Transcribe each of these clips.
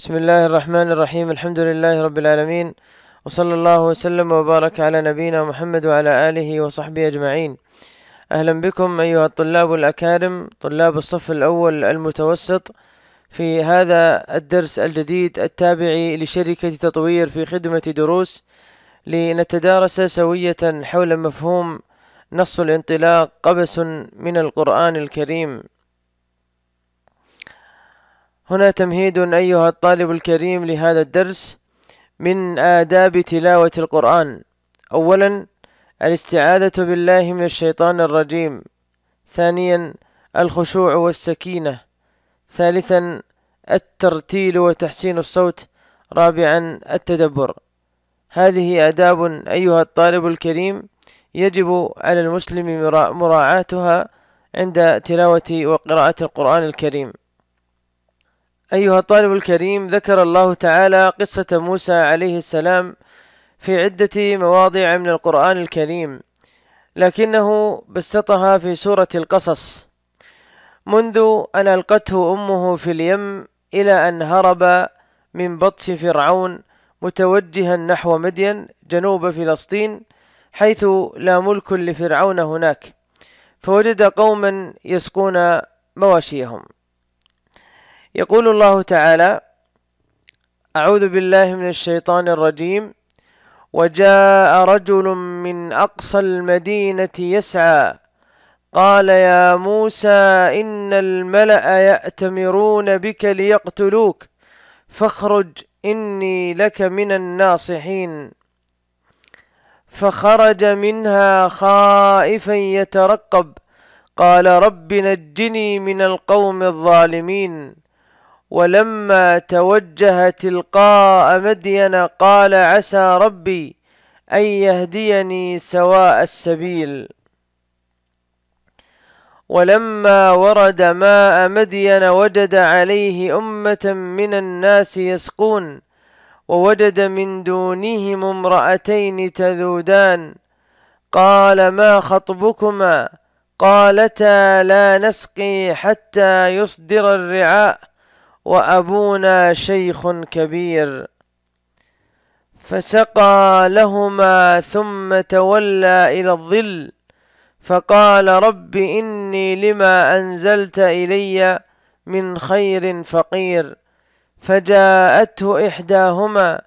بسم الله الرحمن الرحيم الحمد لله رب العالمين وصلى الله وسلم وبارك على نبينا محمد وعلى آله وصحبه أجمعين أهلا بكم أيها الطلاب الأكارم طلاب الصف الأول المتوسط في هذا الدرس الجديد التابع لشركة تطوير في خدمة دروس لنتدارس سوية حول مفهوم نص الانطلاق قبس من القرآن الكريم هنا تمهيد أيها الطالب الكريم لهذا الدرس من آداب تلاوة القرآن أولا الاستعاذة بالله من الشيطان الرجيم ثانيا الخشوع والسكينة ثالثا الترتيل وتحسين الصوت رابعا التدبر هذه آداب أيها الطالب الكريم يجب على المسلم مراعاتها عند تلاوة وقراءة القرآن الكريم أيها الطالب الكريم ذكر الله تعالى قصة موسى عليه السلام في عدة مواضع من القرآن الكريم لكنه بسطها في سورة القصص منذ أن ألقته أمه في اليم إلى أن هرب من بطش فرعون متوجها نحو مدين جنوب فلسطين حيث لا ملك لفرعون هناك فوجد قوما يسقون مواشيهم يقول الله تعالى أعوذ بالله من الشيطان الرجيم وجاء رجل من أقصى المدينة يسعى قال يا موسى إن الملأ يأتمرون بك ليقتلوك فاخرج إني لك من الناصحين فخرج منها خائفا يترقب قال رب نجني من القوم الظالمين ولما توجه تلقاء مدين قال عسى ربي أن يهديني سواء السبيل ولما ورد ماء مدين وجد عليه أمة من الناس يسقون ووجد من دونهم امرأتين تذودان قال ما خطبكما قالتا لا نسقي حتى يصدر الرعاء وأبونا شيخ كبير فسقى لهما ثم تولى إلى الظل فقال رب إني لما أنزلت إلي من خير فقير فجاءته إحداهما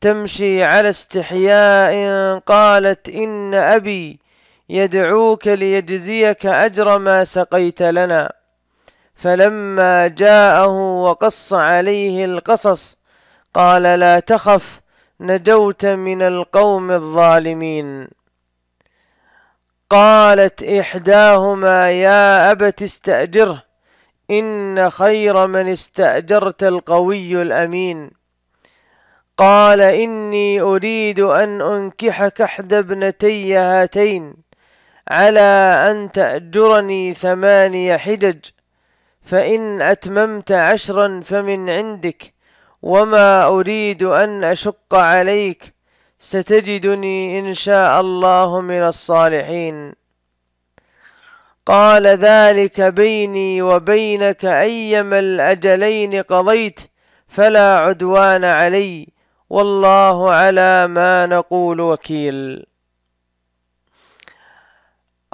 تمشي على استحياء قالت إن أبي يدعوك ليجزيك أجر ما سقيت لنا فلما جاءه وقص عليه القصص قال لا تخف نجوت من القوم الظالمين قالت إحداهما يا أبت استأجره إن خير من استأجرت القوي الأمين قال إني أريد أن أنكحك إحدى ابنتي هاتين على أن تأجرني ثماني حجج فإن أتممت عشرا فمن عندك وما أريد أن أشق عليك ستجدني إن شاء الله من الصالحين قال ذلك بيني وبينك أيما الأجلين قضيت فلا عدوان علي والله على ما نقول وكيل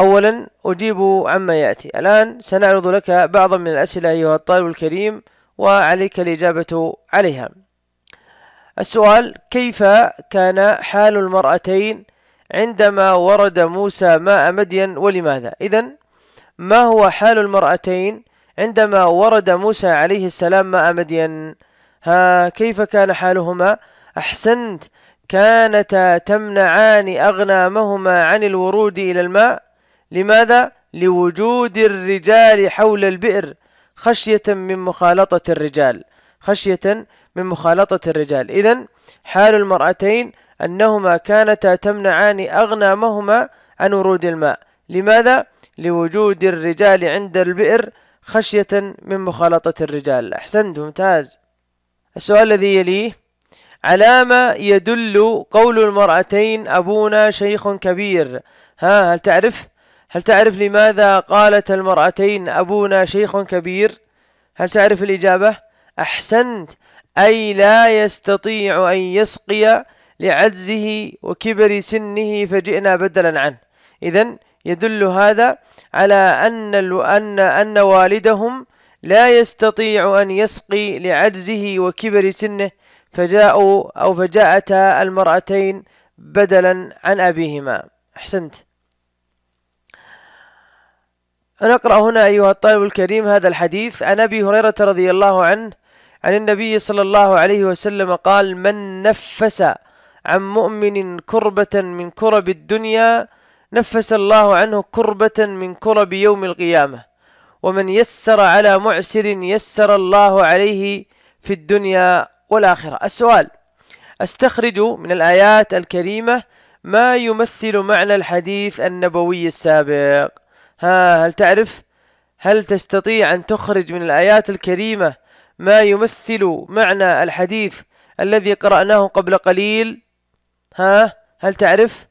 أولا أجيب عما يأتي الآن سنعرض لك بعضا من الأسئلة أيها الطالب الكريم وعليك الإجابة عليها السؤال كيف كان حال المرأتين عندما ورد موسى ماء مدين ولماذا إذا ما هو حال المرأتين عندما ورد موسى عليه السلام ماء مدين ها كيف كان حالهما أحسنت كانتا تمنعان أغنامهما عن الورود إلى الماء لماذا؟ لوجود الرجال حول البئر خشية من مخالطة الرجال خشية من مخالطة الرجال إذا حال المرأتين أنهما كانتا تمنعان أغنامهما عن ورود الماء لماذا؟ لوجود الرجال عند البئر خشية من مخالطة الرجال أحسنت ممتاز السؤال الذي يليه على ما يدل قول المرأتين أبونا شيخ كبير ها هل تعرف؟ هل تعرف لماذا قالت المرأتين أبونا شيخ كبير هل تعرف الإجابة أحسنت أي لا يستطيع أن يسقي لعجزه وكبر سنه فجئنا بدلا عنه إذا يدل هذا على أن أن أن والدهم لا يستطيع أن يسقي لعجزه وكبر سنه فجاءوا أو فجاءتا المرأتين بدلا عن أبيهما أحسنت نقرأ هنا أيها الطالب الكريم هذا الحديث عن أبي هريرة رضي الله عنه عن النبي صلى الله عليه وسلم قال من نفس عن مؤمن كربة من كرب الدنيا نفس الله عنه كربة من كرب يوم القيامة ومن يسر على معسر يسر الله عليه في الدنيا والآخرة السؤال استخرج من الآيات الكريمة ما يمثل معنى الحديث النبوي السابق ها هل تعرف هل تستطيع أن تخرج من الآيات الكريمة ما يمثل معنى الحديث الذي قرأناه قبل قليل ها هل تعرف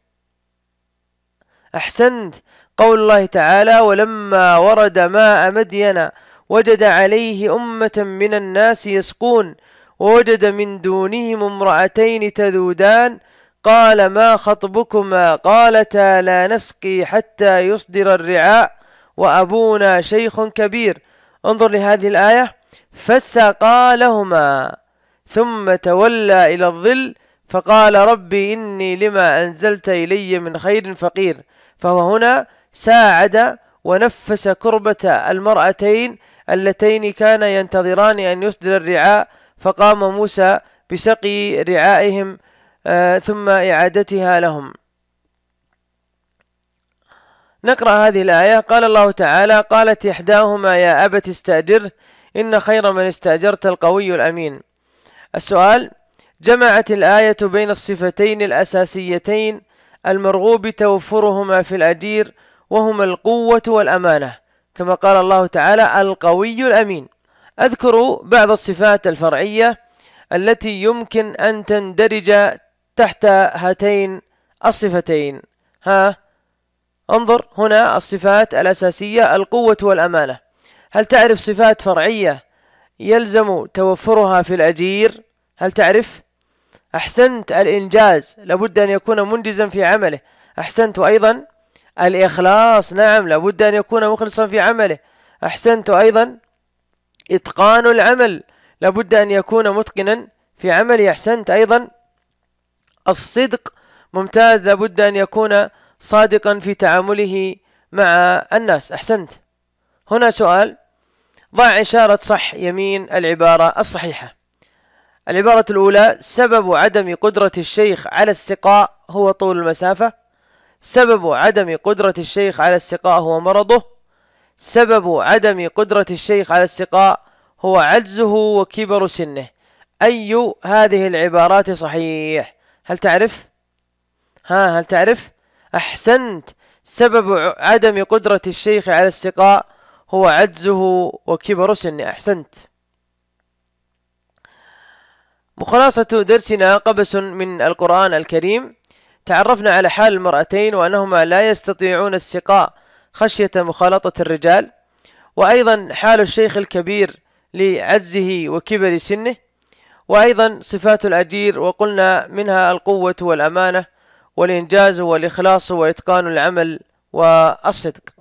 أحسنت قول الله تعالى ولما ورد ماء مدين وجد عليه أمة من الناس يسقون ووجد من دونهم امرأتين تذودان قال ما خطبكما قالتا لا نسقي حتى يصدر الرعاء وأبونا شيخ كبير انظر لهذه الآية فسقى لهما ثم تولى إلى الظل فقال ربي إني لما أنزلت إلي من خير فقير فهو هنا ساعد ونفس كربة المرأتين اللتين كان ينتظران أن يصدر الرعاء فقام موسى بسقي رعائهم آه، ثم إعادتها لهم نقرأ هذه الآية قال الله تعالى قالت إحداهما يا أبت استأجر إن خير من استأجرت القوي الأمين السؤال جمعت الآية بين الصفتين الأساسيتين المرغوب توفرهما في الأجير وهما القوة والأمانة كما قال الله تعالى القوي الأمين أذكر بعض الصفات الفرعية التي يمكن أن تندرج تحت هاتين الصفتين ها انظر هنا الصفات الأساسية القوة والأمانة هل تعرف صفات فرعية يلزم توفرها في الأجير هل تعرف أحسنت الإنجاز لابد أن يكون منجزا في عمله أحسنت أيضا الإخلاص نعم لابد أن يكون مخلصا في عمله أحسنت أيضا إتقان العمل لابد أن يكون متقنا في عمله أحسنت أيضا الصدق ممتاز لابد أن يكون صادقا في تعامله مع الناس أحسنت هنا سؤال ضع إشارة صح يمين العبارة الصحيحة العبارة الأولى سبب عدم قدرة الشيخ على السقاء هو طول المسافة سبب عدم قدرة الشيخ على السقاء هو مرضه سبب عدم قدرة الشيخ على السقاء هو عجزه وكبر سنه أي هذه العبارات صحيح هل تعرف؟ ها هل تعرف؟ أحسنت سبب عدم قدرة الشيخ على السقاء هو عجزه وكبر سنه أحسنت وخلاصة درسنا قبس من القرآن الكريم تعرفنا على حال المرأتين وأنهما لا يستطيعون السقاء خشية مخالطة الرجال وأيضا حال الشيخ الكبير لعجزه وكبر سنه وأيضا صفات الأجير وقلنا منها القوة والأمانة والإنجاز والإخلاص وإتقان العمل والصدق